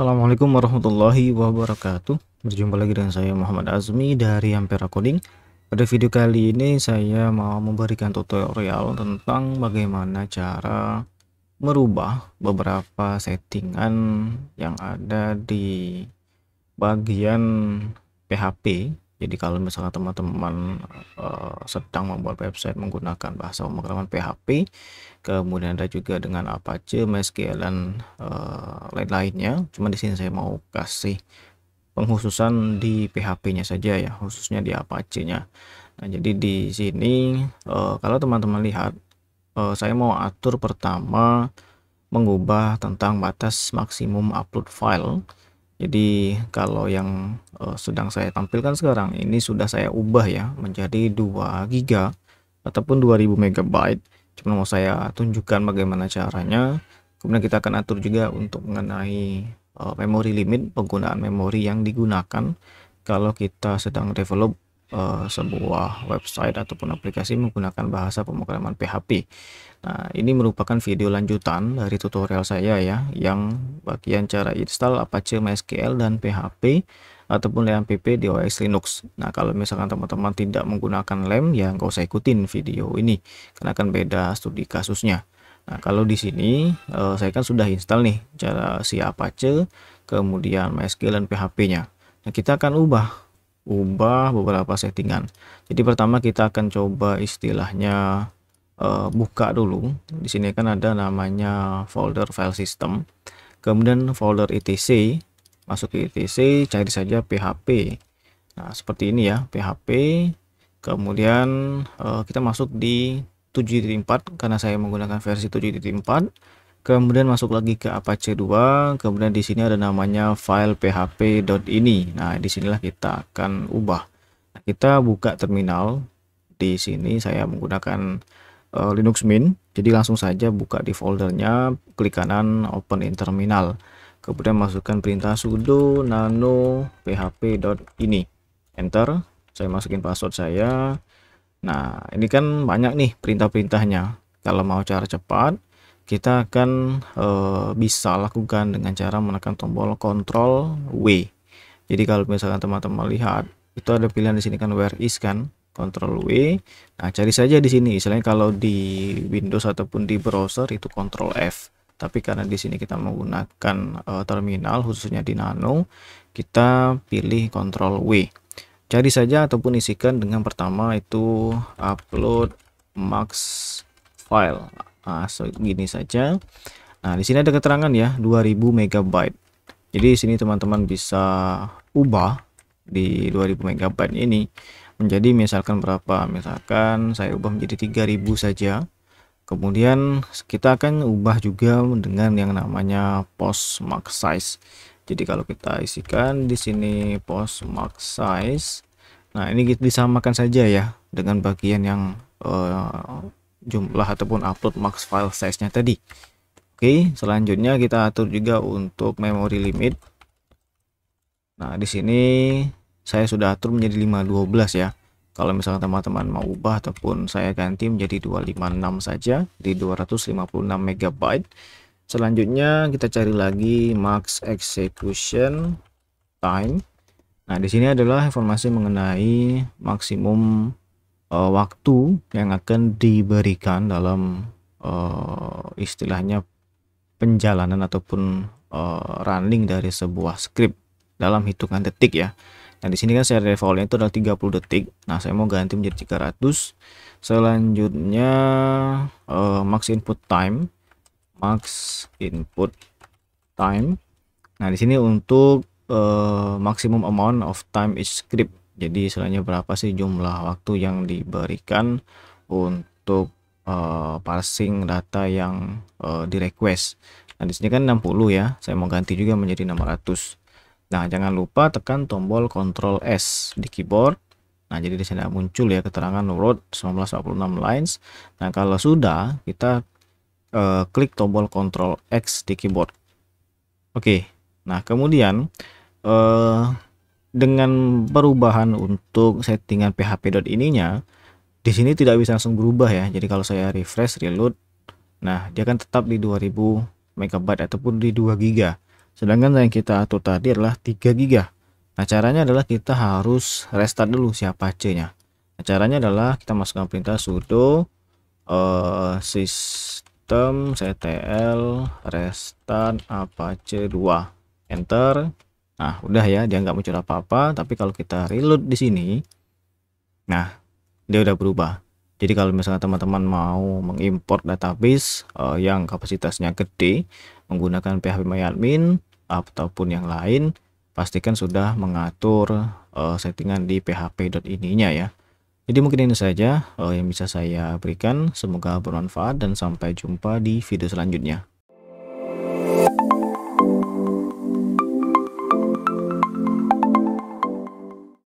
Assalamualaikum warahmatullahi wabarakatuh Berjumpa lagi dengan saya Muhammad Azmi dari Ampera Coding Pada video kali ini saya mau memberikan tutorial tentang bagaimana cara merubah beberapa settingan yang ada di bagian PHP jadi kalau misalkan teman-teman uh, sedang membuat website menggunakan bahasa pemrograman PHP kemudian ada juga dengan Apache, MySQL dan uh, lain-lainnya Cuma di sini saya mau kasih penghususan di PHP-nya saja ya khususnya di Apache-nya nah jadi di sini uh, kalau teman-teman lihat uh, saya mau atur pertama mengubah tentang batas maksimum upload file jadi kalau yang uh, sedang saya tampilkan sekarang ini sudah saya ubah ya menjadi 2 giga ataupun 2000 megabyte. Cuma mau saya tunjukkan bagaimana caranya. Kemudian kita akan atur juga untuk mengenai uh, memori limit penggunaan memori yang digunakan kalau kita sedang develop uh, sebuah website ataupun aplikasi menggunakan bahasa pemrograman PHP. Nah, ini merupakan video lanjutan dari tutorial saya ya, yang bagian cara install Apache MySQL dan PHP ataupun LAMPP di OS Linux. Nah, kalau misalkan teman-teman tidak menggunakan LAMP, ya nggak usah ikutin video ini, karena akan beda studi kasusnya. Nah, kalau di sini uh, saya kan sudah install nih cara si Apache, kemudian MySQL dan PHP-nya. Nah, kita akan ubah ubah beberapa settingan jadi pertama kita akan coba istilahnya uh, buka dulu di sini kan ada namanya folder file system kemudian folder etc masuk ke etc cari saja php nah seperti ini ya php kemudian uh, kita masuk di 7.4 karena saya menggunakan versi 7.4 kemudian masuk lagi ke Apache 2 kemudian di sini ada namanya file php ini nah disinilah kita akan ubah nah, kita buka terminal di sini saya menggunakan uh, Linux Mint jadi langsung saja buka di foldernya klik kanan open in terminal kemudian masukkan perintah sudo nano php ini enter saya masukin password saya nah ini kan banyak nih perintah-perintahnya kalau mau cara cepat kita akan e, bisa lakukan dengan cara menekan tombol Ctrl W. Jadi kalau misalkan teman-teman lihat itu ada pilihan di sini kan where is kan Ctrl W. Nah, cari saja di sini. Selain kalau di Windows ataupun di browser itu Ctrl F. Tapi karena di sini kita menggunakan e, terminal khususnya di Nano, kita pilih Ctrl W. Cari saja ataupun isikan dengan pertama itu upload max file nah, segini saja nah di sini ada keterangan ya 2000 MB jadi di sini teman-teman bisa ubah di 2000 MB ini menjadi misalkan berapa misalkan saya ubah menjadi 3000 saja kemudian kita akan ubah juga dengan yang namanya post max size jadi kalau kita isikan di sini post max size nah ini disamakan saja ya dengan bagian yang eh, jumlah ataupun upload max file size nya tadi Oke selanjutnya kita atur juga untuk memory limit Nah di sini saya sudah atur menjadi 512 ya kalau misalnya teman-teman mau ubah ataupun saya ganti menjadi 256 saja di 256 MB selanjutnya kita cari lagi max execution time nah di sini adalah informasi mengenai maksimum uh, waktu yang akan diberikan dalam uh, istilahnya penjalanan ataupun uh, running dari sebuah script dalam hitungan detik ya. Nah, di sini kan saya defaultnya itu adalah 30 detik. Nah, saya mau ganti menjadi 300. Selanjutnya uh, max input time, max input time. Nah, di sini untuk uh, maximum amount of time each script jadi istilahnya berapa sih jumlah waktu yang diberikan untuk uh, parsing data yang uh, di request nah disini kan 60 ya saya mau ganti juga menjadi 600 nah jangan lupa tekan tombol Ctrl S di keyboard Nah, jadi di muncul ya keterangan load 1946 lines. Nah, kalau sudah kita uh, klik tombol Ctrl X di keyboard. Oke. Okay. Nah, kemudian eh dengan perubahan untuk settingan php ininya di sini tidak bisa langsung berubah ya jadi kalau saya refresh reload nah dia akan tetap di 2000 MB ataupun di 2 GB sedangkan yang kita atur tadi adalah 3 GB nah caranya adalah kita harus restart dulu siapa C nya nah, caranya adalah kita masukkan perintah sudo uh, eh, system ctl restart apache 2 enter Nah, udah ya, dia nggak muncul apa-apa, tapi kalau kita reload di sini, nah, dia udah berubah. Jadi kalau misalnya teman-teman mau mengimpor database uh, yang kapasitasnya gede menggunakan PHPMyAdmin ataupun yang lain, pastikan sudah mengatur uh, settingan di php.ini-nya ya. Jadi mungkin ini saja uh, yang bisa saya berikan. Semoga bermanfaat dan sampai jumpa di video selanjutnya.